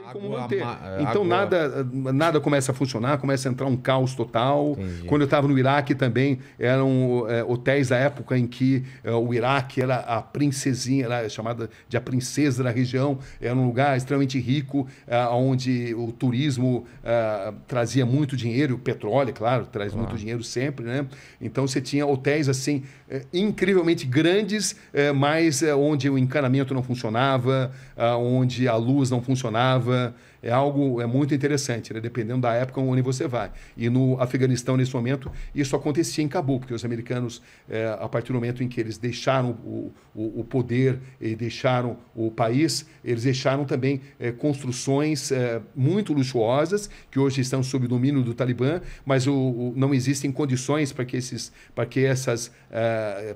tem água, como manter. É, então água... nada, nada começa a funcionar, começa a entrar um caos total. Entendi. Quando eu estava no Iraque também, eram é, hotéis da época em que é, o Iraque era a princesinha, era chamada de a princesa da região, era um lugar extremamente rico, é, onde o turismo é, trazia muito dinheiro, o petróleo, é claro, traz claro. muito dinheiro sempre, né? Então você tinha hotéis assim é, incrivelmente grandes, é, mas é onde o encanamento não funcionava, onde a luz não funcionava é algo é muito interessante, né? dependendo da época onde você vai. E no Afeganistão, nesse momento, isso acontecia em Cabul, porque os americanos, é, a partir do momento em que eles deixaram o, o, o poder e deixaram o país, eles deixaram também é, construções é, muito luxuosas, que hoje estão sob domínio do Talibã, mas o, o não existem condições para que esses, para que essas,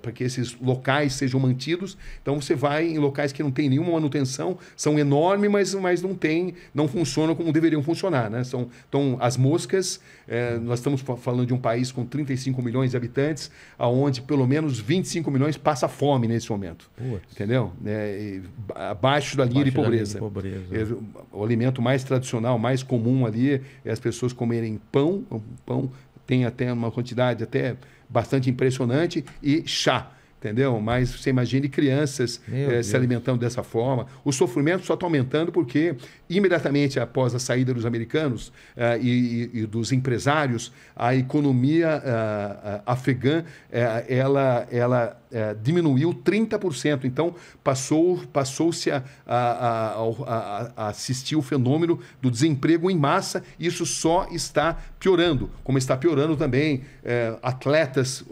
para que esses locais sejam mantidos. Então você vai em locais que não tem nenhuma manutenção, são enormes, mas, mas não tem, não funcionam como deveriam funcionar. Né? São, então, as moscas, é, nós estamos falando de um país com 35 milhões de habitantes, aonde pelo menos 25 milhões passa fome nesse momento. Putz. Entendeu? É, abaixo da linha abaixo de pobreza. Linha de pobreza. É, o alimento mais tradicional, mais comum ali, é as pessoas comerem pão, pão tem até uma quantidade até bastante impressionante, e chá entendeu? Mas você imagine crianças é, se alimentando dessa forma. O sofrimento só está aumentando porque, imediatamente após a saída dos americanos uh, e, e, dos empresários, a economia uh, uh, afegã ela, ela diminuiu 30%. Então, passou, passou-se a, a, a, a, assistir o fenômeno do desemprego em massa. Isso só está piorando, como está piorando também atletas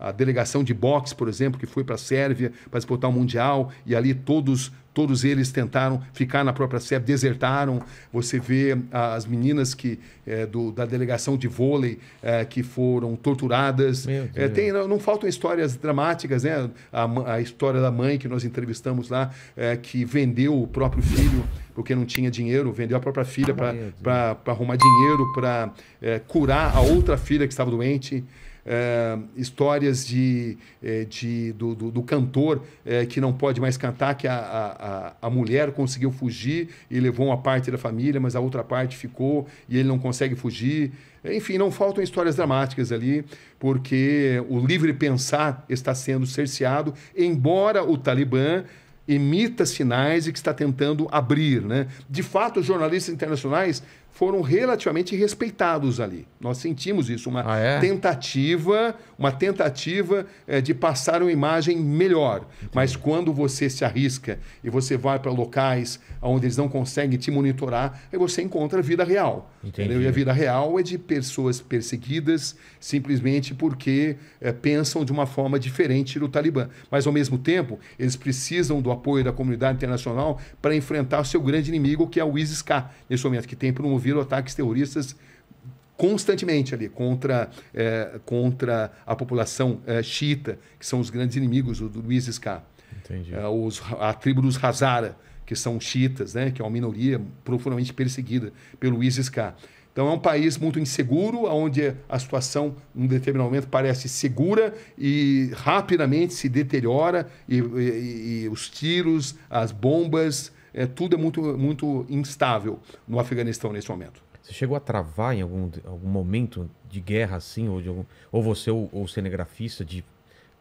a delegação de boxe, por exemplo, que foi para a Sérvia para disputar o Mundial, e ali todos todos eles tentaram ficar na própria Sérvia, desertaram. Você vê ah, as meninas que é, do, da delegação de vôlei é, que foram torturadas. É, tem, não, não, faltam histórias dramáticas, né? A, a, história da mãe que nós entrevistamos lá, que vendeu o próprio filho porque não tinha dinheiro, vendeu a própria filha para arrumar dinheiro, para curar a outra filha que estava doente é, histórias de, é, de, do, do, do cantor é, que não pode mais cantar, que a, a, a mulher conseguiu fugir e levou uma parte da família, mas a outra parte ficou e ele não consegue fugir. Enfim, não faltam histórias dramáticas ali, porque o livre pensar está sendo cerceado, embora o Talibã emita sinais e que está tentando abrir. Né? De fato, os jornalistas internacionais foram relativamente respeitados ali. Nós sentimos isso, uma ah, é? tentativa, uma tentativa é, de passar uma imagem melhor. Entendi. Mas quando você se arrisca e você vai para locais onde eles não conseguem te monitorar, aí você encontra a vida real. E a vida real é de pessoas perseguidas simplesmente porque é, pensam de uma forma diferente do Talibã. Mas ao mesmo tempo, eles precisam do apoio da comunidade internacional para enfrentar o seu grande inimigo, que é o ISIS-K, nesse momento que tem um promoviam ataques terroristas constantemente ali contra, é, contra a população é, xiita, que são os grandes inimigos do, do Luiz É, os, a tribo dos Hazara, que são xiitas, né, que é uma minoria profundamente perseguida pelo ISIS K. Então é um país muito inseguro, onde a situação, em um determinado momento, parece segura e rapidamente se deteriora, e, e, e os tiros, as bombas, é, tudo é muito, muito instável no Afeganistão nesse momento. Você chegou a travar em algum, algum momento de guerra assim, ou, de algum, ou você ou, o cinegrafista de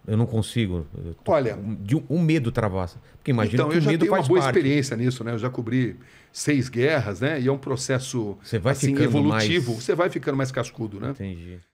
eu não consigo. Eu tô, Olha, de um, um medo travar. Porque imagina então, que o medo faz parte. Eu já tenho uma boa parte. experiência nisso, né? Eu já cobri seis guerras, né? E é um processo você vai assim, evolutivo. Mais... Você vai ficando mais cascudo, né? Entendi.